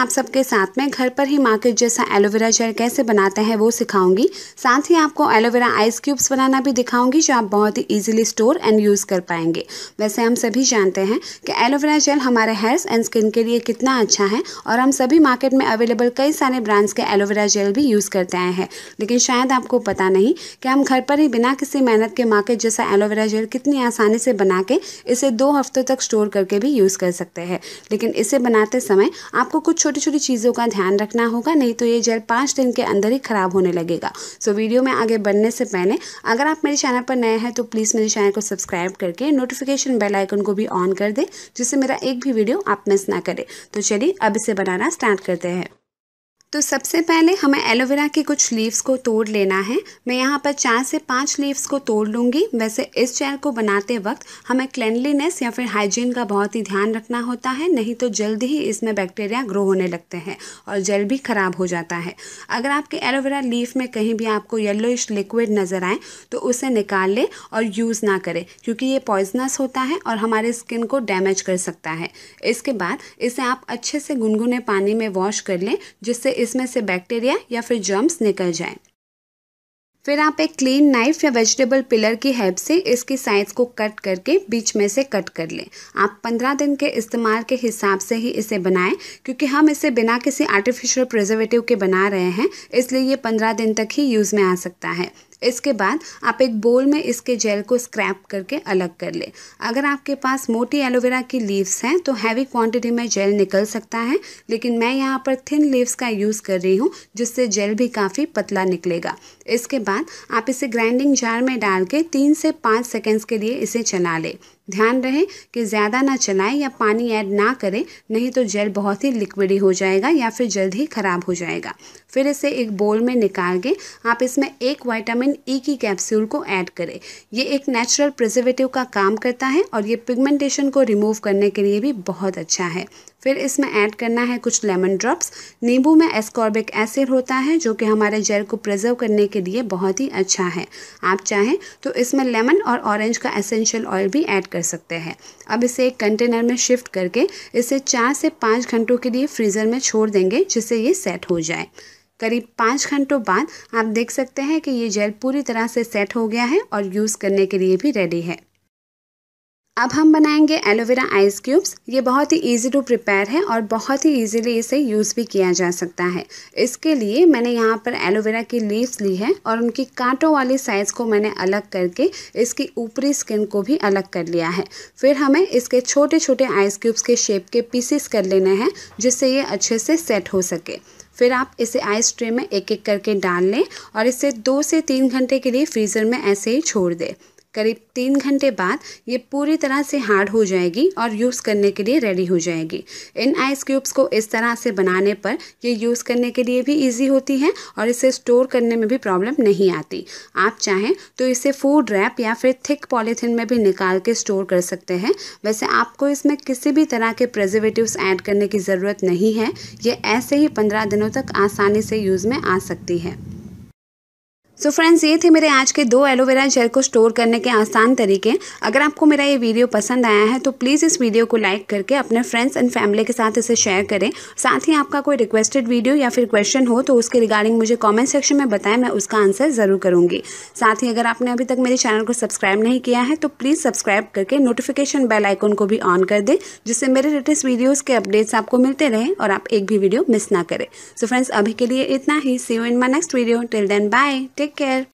आप सबके साथ में घर पर ही मार्केट जैसा एलोवेरा जेल कैसे बनाते हैं वो सिखाऊंगी साथ ही आपको एलोवेरा आइस क्यूब्स बनाना भी दिखाऊंगी जो आप बहुत ही इजीली स्टोर एंड यूज़ कर पाएंगे वैसे हम सभी जानते हैं कि एलोवेरा जेल हमारे हेयर्स एंड स्किन के लिए कितना अच्छा है और हम सभी मार्केट में अवेलेबल कई सारे ब्रांड्स के एलोवेरा जेल भी यूज़ करते आए हैं लेकिन शायद आपको पता नहीं कि हम घर पर ही बिना किसी मेहनत के मार्केट जैसा एलोवेरा जेल कितनी आसानी से बना के इसे दो हफ्तों तक स्टोर करके भी यूज़ कर सकते हैं लेकिन इसे बनाते समय आपको कुछ छोटी छोटी चीज़ों का ध्यान रखना होगा नहीं तो ये जेल पाँच दिन के अंदर ही ख़राब होने लगेगा सो वीडियो में आगे बढ़ने से पहले अगर आप मेरे चैनल पर नए हैं तो प्लीज़ मेरे चैनल को सब्सक्राइब करके नोटिफिकेशन बेल आइकन को भी ऑन कर दें जिससे मेरा एक भी वीडियो आप मिस ना करें तो चलिए अब इसे बनाना स्टार्ट करते हैं तो सबसे पहले हमें एलोवेरा के कुछ लीव्स को तोड़ लेना है मैं यहाँ पर चार से पाँच लीव्स को तोड़ लूँगी वैसे इस चेयर को बनाते वक्त हमें क्लेंडलीनेस या फिर हाइजीन का बहुत ही ध्यान रखना होता है नहीं तो जल्द ही इसमें बैक्टीरिया ग्रो होने लगते हैं और जेल भी ख़राब हो जाता है अगर आपके एलोवेरा लीफ में कहीं भी आपको येल्लो लिक्विड नज़र आए तो उसे निकाल लें और यूज़ ना करें क्योंकि ये पॉइजनस होता है और हमारे स्किन को डैमेज कर सकता है इसके बाद इसे आप अच्छे से गुनगुने पानी में वॉश कर लें जिससे इसमें से बैक्टीरिया या फिर जर्म्स निकल जाएं। फिर आप एक क्लीन नाइफ या वेजिटेबल पिलर की हेल्प से इसकी साइज़ को कट करके बीच में से कट कर लें आप पंद्रह दिन के इस्तेमाल के हिसाब से ही इसे बनाएं क्योंकि हम इसे बिना किसी आर्टिफिशियल प्रिजर्वेटिव के बना रहे हैं इसलिए ये पंद्रह दिन तक ही यूज़ में आ सकता है इसके बाद आप एक बोल में इसके जेल को स्क्रैप करके अलग कर लें अगर आपके पास मोटी एलोवेरा की लीव्स हैं तो हैवी क्वांटिटी में जेल निकल सकता है लेकिन मैं यहाँ पर थिन लीव्स का यूज़ कर रही हूँ जिससे जेल भी काफ़ी पतला निकलेगा इसके बाद आप इसे ग्राइंडिंग जार में डाल के तीन से पाँच सेकेंड्स के लिए इसे चला लें ध्यान रहे कि ज़्यादा ना चलाएं या पानी ऐड ना करें नहीं तो जेल बहुत ही लिक्विडी हो जाएगा या फिर जल्द ही ख़राब हो जाएगा फिर इसे एक बोल में निकाल के आप इसमें एक वाइटामिन ई e की कैप्सूल को ऐड करें ये एक नेचुरल प्रिजर्वेटिव का काम करता है और ये पिगमेंटेशन को रिमूव करने के लिए भी बहुत अच्छा है फिर इसमें ऐड करना है कुछ लेमन ड्रॉप्स नींबू में एस्कॉर्बिक एसिड होता है जो कि हमारे जेल को प्रिजर्व करने के लिए बहुत ही अच्छा है आप चाहें तो इसमें लेमन और ऑरेंज का एसेंशियल ऑयल भी ऐड कर सकते हैं अब इसे एक कंटेनर में शिफ्ट करके इसे चार से पाँच घंटों के लिए फ्रीज़र में छोड़ देंगे जिससे ये सेट हो जाए करीब पाँच घंटों बाद आप देख सकते हैं कि ये जेल पूरी तरह से सेट हो गया है और यूज़ करने के लिए भी रेडी है अब हम बनाएंगे एलोवेरा आइस क्यूब्स ये बहुत ही इजी टू प्रिपेयर है और बहुत ही इजीली इसे यूज़ भी किया जा सकता है इसके लिए मैंने यहाँ पर एलोवेरा की लीव्स ली है और उनकी कांटों वाली साइज़ को मैंने अलग करके इसकी ऊपरी स्किन को भी अलग कर लिया है फिर हमें इसके छोटे छोटे आइस क्यूब्स के शेप के पीसेस कर लेने हैं जिससे ये अच्छे से सेट हो सके फिर आप इसे आइस ट्रे में एक एक करके डाल लें और इसे दो से तीन घंटे के लिए फ्रीज़र में ऐसे ही छोड़ दें करीब तीन घंटे बाद ये पूरी तरह से हार्ड हो जाएगी और यूज़ करने के लिए रेडी हो जाएगी इन आइस क्यूब्स को इस तरह से बनाने पर ये यूज़ करने के लिए भी इजी होती है और इसे स्टोर करने में भी प्रॉब्लम नहीं आती आप चाहें तो इसे फूड रैप या फिर थिक पॉलीथिन में भी निकाल के स्टोर कर सकते हैं वैसे आपको इसमें किसी भी तरह के प्रजर्वेटिव ऐड करने की ज़रूरत नहीं है ये ऐसे ही पंद्रह दिनों तक आसानी से यूज़ में आ सकती है सो so फ्रेंड्स ये थे मेरे आज के दो एलोवेरा जेल को स्टोर करने के आसान तरीके अगर आपको मेरा ये वीडियो पसंद आया है तो प्लीज़ इस वीडियो को लाइक करके अपने फ्रेंड्स एंड फैमिली के साथ इसे शेयर करें साथ ही आपका कोई रिक्वेस्टेड वीडियो या फिर क्वेश्चन हो तो उसके रिगार्डिंग मुझे कॉमेंट सेक्शन में बताएं मैं उसका आंसर ज़रूर करूँगी साथ ही अगर आपने अभी तक मेरे चैनल को सब्सक्राइब नहीं किया है तो प्लीज़ सब्सक्राइब करके नोटिफिकेशन बेल आइकन को भी ऑन कर दें जिससे मेरे लेटेस्ट वीडियोज़ के अपडेट्स आपको मिलते रहें और आप एक भी वीडियो मिस ना करें सो फ्रेंड्स अभी के लिए इतना ही see you in my next video till then bye take Deckel